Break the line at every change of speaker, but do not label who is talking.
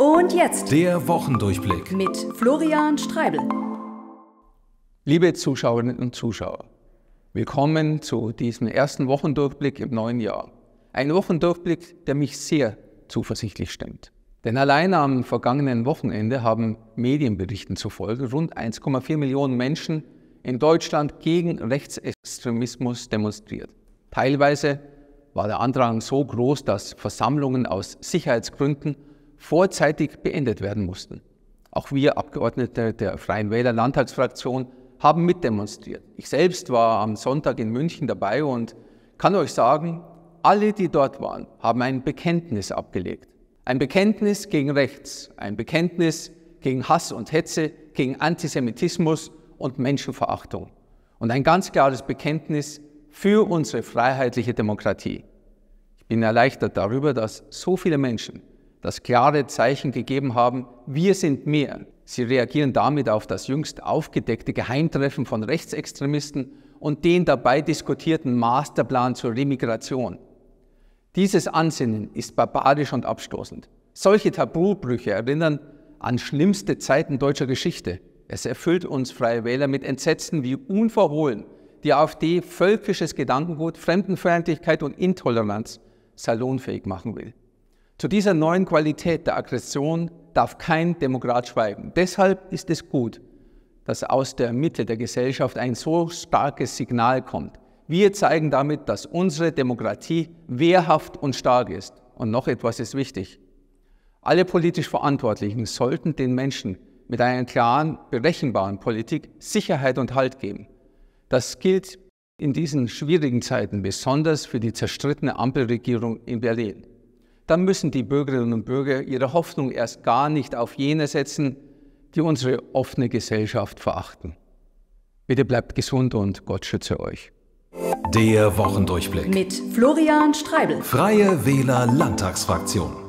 Und jetzt der Wochendurchblick mit Florian Streibel. Liebe Zuschauerinnen und Zuschauer, willkommen zu diesem ersten Wochendurchblick im neuen Jahr. Ein Wochendurchblick, der mich sehr zuversichtlich stimmt. Denn allein am vergangenen Wochenende haben Medienberichten zufolge rund 1,4 Millionen Menschen in Deutschland gegen Rechtsextremismus demonstriert. Teilweise war der Andrang so groß, dass Versammlungen aus Sicherheitsgründen vorzeitig beendet werden mussten. Auch wir Abgeordnete der Freien Wähler Landtagsfraktion haben mitdemonstriert. Ich selbst war am Sonntag in München dabei und kann euch sagen, alle, die dort waren, haben ein Bekenntnis abgelegt. Ein Bekenntnis gegen Rechts, ein Bekenntnis gegen Hass und Hetze, gegen Antisemitismus und Menschenverachtung und ein ganz klares Bekenntnis für unsere freiheitliche Demokratie. Ich bin erleichtert darüber, dass so viele Menschen das klare Zeichen gegeben haben, wir sind mehr. Sie reagieren damit auf das jüngst aufgedeckte Geheimtreffen von Rechtsextremisten und den dabei diskutierten Masterplan zur Remigration. Dieses Ansinnen ist barbarisch und abstoßend. Solche Tabubrüche erinnern an schlimmste Zeiten deutscher Geschichte. Es erfüllt uns Freie Wähler mit Entsetzen, wie unverhohlen die AfD völkisches Gedankengut, Fremdenfeindlichkeit und Intoleranz salonfähig machen will. Zu dieser neuen Qualität der Aggression darf kein Demokrat schweigen. Deshalb ist es gut, dass aus der Mitte der Gesellschaft ein so starkes Signal kommt. Wir zeigen damit, dass unsere Demokratie wehrhaft und stark ist. Und noch etwas ist wichtig. Alle politisch Verantwortlichen sollten den Menschen mit einer klaren, berechenbaren Politik Sicherheit und Halt geben. Das gilt in diesen schwierigen Zeiten besonders für die zerstrittene Ampelregierung in Berlin dann müssen die Bürgerinnen und Bürger ihre Hoffnung erst gar nicht auf jene setzen, die unsere offene Gesellschaft verachten. Bitte bleibt gesund und Gott schütze euch. Der Wochendurchblick mit Florian Streibel. Freie Wähler Landtagsfraktion.